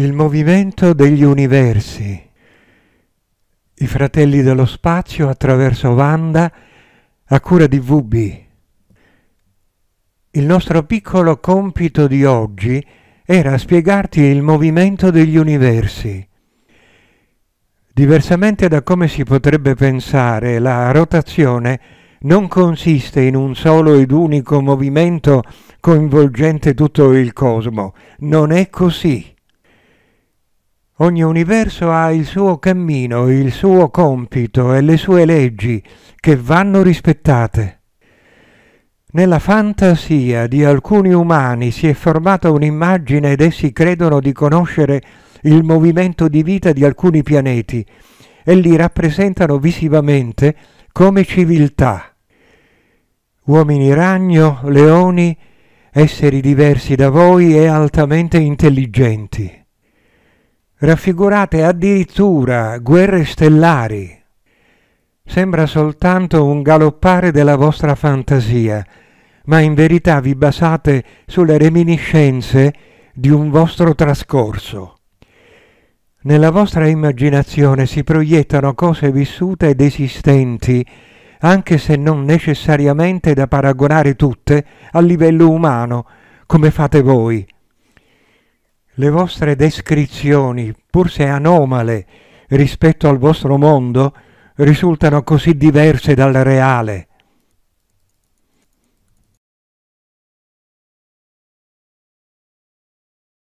il movimento degli universi. I fratelli dello spazio attraverso Wanda a cura di VB. Il nostro piccolo compito di oggi era spiegarti il movimento degli universi. Diversamente da come si potrebbe pensare, la rotazione non consiste in un solo ed unico movimento coinvolgente tutto il cosmo. Non è così. Ogni universo ha il suo cammino, il suo compito e le sue leggi che vanno rispettate. Nella fantasia di alcuni umani si è formata un'immagine ed essi credono di conoscere il movimento di vita di alcuni pianeti e li rappresentano visivamente come civiltà. Uomini ragno, leoni, esseri diversi da voi e altamente intelligenti raffigurate addirittura guerre stellari. Sembra soltanto un galoppare della vostra fantasia, ma in verità vi basate sulle reminiscenze di un vostro trascorso. Nella vostra immaginazione si proiettano cose vissute ed esistenti, anche se non necessariamente da paragonare tutte a livello umano, come fate voi le vostre descrizioni, pur se anomale rispetto al vostro mondo, risultano così diverse dal reale